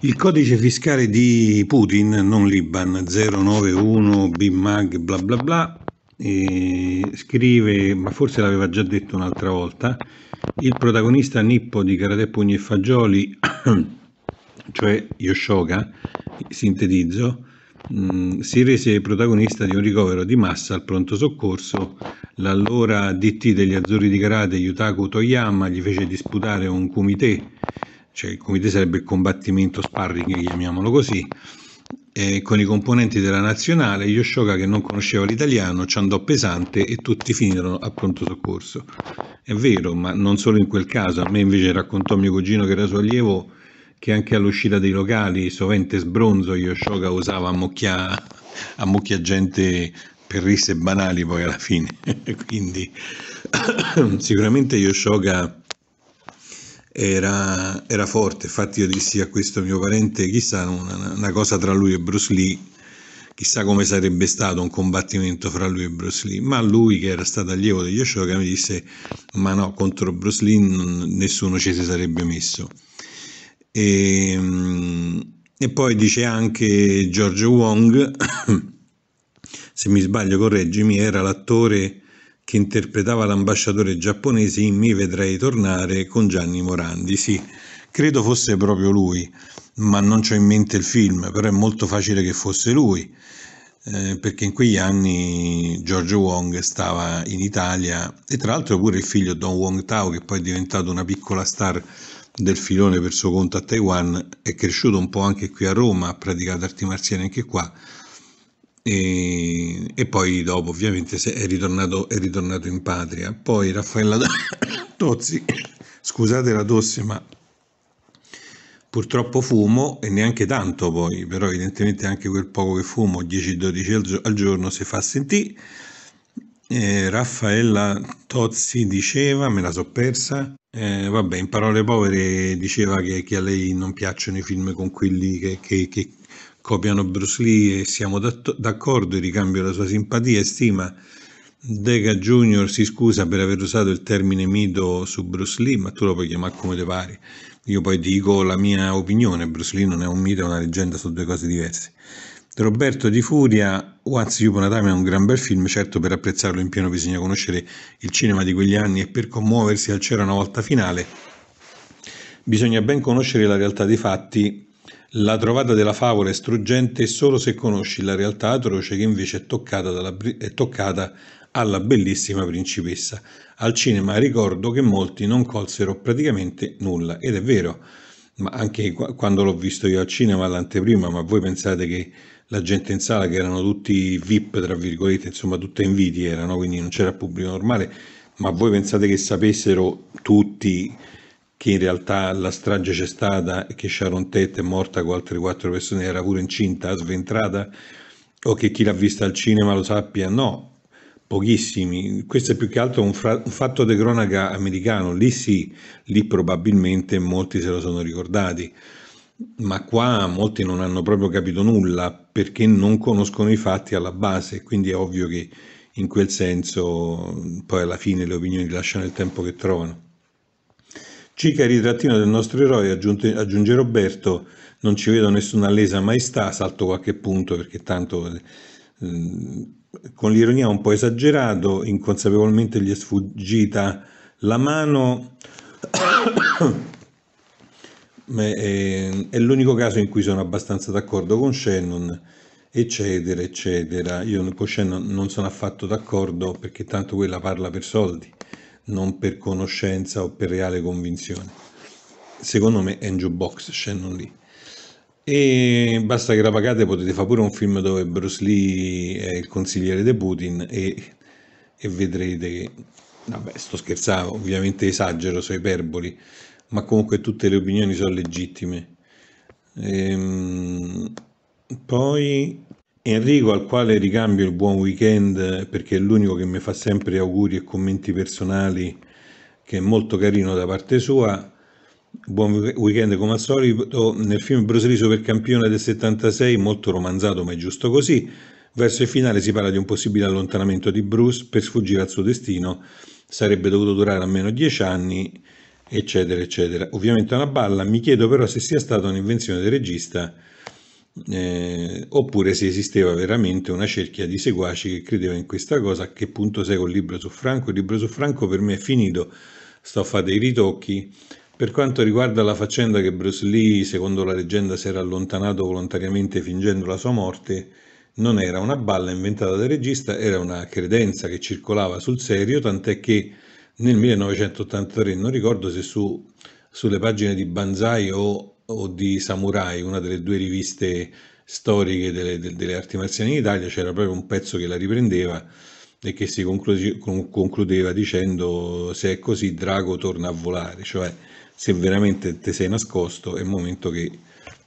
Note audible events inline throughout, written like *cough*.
Il codice fiscale di Putin, non Liban, 091 BMAG bla bla bla, scrive, ma forse l'aveva già detto un'altra volta, il protagonista nippo di Karate Pugni e Fagioli, *clears throat* cioè Yoshoga, sintetizzo, mm, si rese protagonista di un ricovero di massa al pronto soccorso. L'allora DT degli Azzurri di Karate, Yutaku Toyama, gli fece disputare un comité cioè il comitato sarebbe il combattimento sparring, chiamiamolo così, eh, con i componenti della nazionale, Yoshoka che non conosceva l'italiano ci andò pesante e tutti finirono a pronto soccorso. È vero, ma non solo in quel caso, a me invece raccontò mio cugino che era suo allievo che anche all'uscita dei locali, sovente sbronzo, Yoshoka usava a mucchia gente per risse banali poi alla fine. *laughs* Quindi *coughs* sicuramente Yoshoka era, era, forte. Infatti, io dissi a questo mio parente: chissà, una, una, cosa tra lui e Bruce Lee, chissà come sarebbe stato un combattimento fra lui e Bruce Lee. Ma lui, che era stato allievo degli Ashoka, mi disse: Ma no, contro Bruce Lee nessuno ci si sarebbe messo. E, ehm, e poi dice anche George Wong, *coughs* se mi sbaglio correggimi, era l'attore che interpretava l'ambasciatore giapponese in Mi vedrei tornare con Gianni Morandi. Sì, credo fosse proprio lui, ma non ho in mente il film, però è molto facile che fosse lui, eh, perché in quegli anni Giorgio Wong stava in Italia e tra l'altro pure il figlio Don Wong Tao, che poi è diventato una piccola star del filone per suo conto a Taiwan, è cresciuto un po' anche qui a Roma, ha praticato arti marziali anche qua e, e, poi dopo ovviamente è ritornato, è ritornato in patria. Poi Raffaella *coughs* Tozzi, scusate la tosse ma purtroppo fumo e neanche tanto poi, però evidentemente anche quel poco che fumo, 10-12 al, giorno, si fa sentire. Eh, Raffaella Tozzi diceva, me la so persa, eh, vabbè, in parole povere diceva che, che, a lei non piacciono i film con quelli che, che, che copiano Bruce Lee e siamo d'accordo, ricambio la sua simpatia e stima. Dega Junior si scusa per aver usato il termine mito su Bruce Lee, ma tu lo puoi chiamare come te pare. Io poi dico la mia opinione, Bruce Lee non è un mito, è una leggenda, sono due cose diverse. Roberto Di Furia, Once Upon a Time è un gran bel film, certo per apprezzarlo in pieno bisogna conoscere il cinema di quegli anni e per commuoversi al cielo una volta finale bisogna ben conoscere la realtà dei fatti la trovata della favola è struggente solo se conosci la realtà atroce che invece è toccata, dalla, è toccata alla bellissima principessa. Al cinema ricordo che molti non colsero praticamente nulla, ed è vero, ma anche quando l'ho visto io al cinema all'anteprima, ma voi pensate che la gente in sala, che erano tutti VIP, tra virgolette, insomma tutte inviti erano, quindi non c'era pubblico normale, ma voi pensate che sapessero tutti che in realtà la strage c'è stata e che Sharon Tate è morta con altre quattro persone, era pure incinta, sventrata, o che chi l'ha vista al cinema lo sappia, no, pochissimi. Questo è più che altro un, fra- un fatto di cronaca americano, lì sì, lì probabilmente molti se lo sono ricordati, ma qua molti non hanno proprio capito nulla perché non conoscono i fatti alla base, quindi è ovvio che in quel senso poi alla fine le opinioni lasciano il tempo che trovano. Cica il ritrattino del nostro eroe, aggiunte, aggiunge Roberto, non ci vedo nessuna lesa maestà, salto qualche punto perché tanto eh, con l'ironia un po' esagerato, inconsapevolmente gli è sfuggita la mano. *coughs* è l'unico caso in cui sono abbastanza d'accordo con Shannon, eccetera, eccetera. Io con Shannon non sono affatto d'accordo perché tanto quella parla per soldi non per conoscenza o per reale convinzione. Secondo me è un jukebox Shannon Lee. E basta che la pagate, potete fare pure un film dove Bruce Lee è il consigliere di Putin e, e vedrete che, vabbè sto scherzando, ovviamente esagero, sono iperboli, ma comunque tutte le opinioni sono legittime. Ehm, poi Enrico al quale ricambio il buon weekend perché è l'unico che mi fa sempre auguri e commenti personali che è molto carino da parte sua. Buon weekend come al solito nel film Bruce Lee Supercampione del 76, molto romanzato ma è giusto così. Verso il finale si parla di un possibile allontanamento di Bruce per sfuggire al suo destino, sarebbe dovuto durare almeno dieci anni, eccetera, eccetera. Ovviamente è una balla, mi chiedo però se sia stata un'invenzione del regista eh, oppure se esisteva veramente una cerchia di seguaci che credeva in questa cosa, a che punto sei col libro su Franco? Il libro su Franco per me è finito, sto a fare dei ritocchi. Per quanto riguarda la faccenda che Bruce Lee, secondo la leggenda, si era allontanato volontariamente fingendo la sua morte, non era una balla inventata dal regista, era una credenza che circolava sul serio, tant'è che nel 1983, non ricordo se su, sulle pagine di Banzai o o di Samurai, una delle due riviste storiche delle, delle arti marziali in Italia, c'era proprio un pezzo che la riprendeva e che si concludeva dicendo se è così Drago torna a volare, cioè se veramente ti sei nascosto è il momento che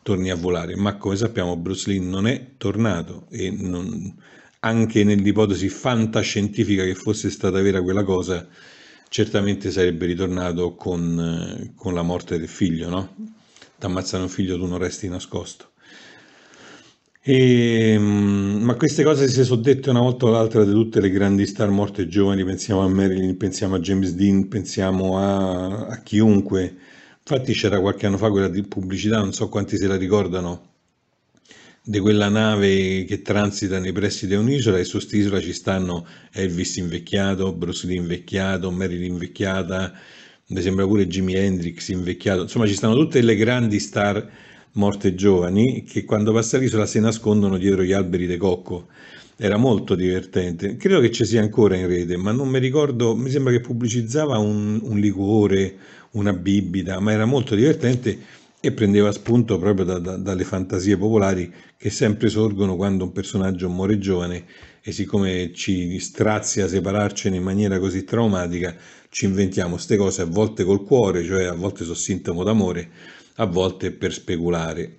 torni a volare, ma come sappiamo Bruce Lee non è tornato e non, anche nell'ipotesi fantascientifica che fosse stata vera quella cosa, certamente sarebbe ritornato con, con la morte del figlio, no? ammazzano un figlio tu non resti nascosto. E, ehm, ma queste cose si sono dette una volta o l'altra di tutte le grandi star morte giovani, pensiamo a Marilyn, pensiamo a James Dean, pensiamo a, a chiunque. Infatti c'era qualche anno fa quella di pubblicità, non so quanti se la ricordano, di quella nave che transita nei pressi di un'isola e su quest'isola ci stanno Elvis invecchiato, Bruce Lee invecchiato, Marilyn invecchiata, mi sembra pure Jimi Hendrix invecchiato, insomma ci stanno tutte le grandi star morte giovani che quando passa l'isola si nascondono dietro gli alberi di cocco. Era molto divertente, credo che ci sia ancora in rete, ma non mi ricordo, mi sembra che pubblicizzava un, un liquore, una bibita, ma era molto divertente e prendeva spunto proprio da, da, dalle fantasie popolari che sempre sorgono quando un personaggio muore giovane e siccome ci strazia separarcene in maniera così traumatica, ci inventiamo queste cose a volte col cuore, cioè a volte sono sintomo d'amore, a volte per speculare.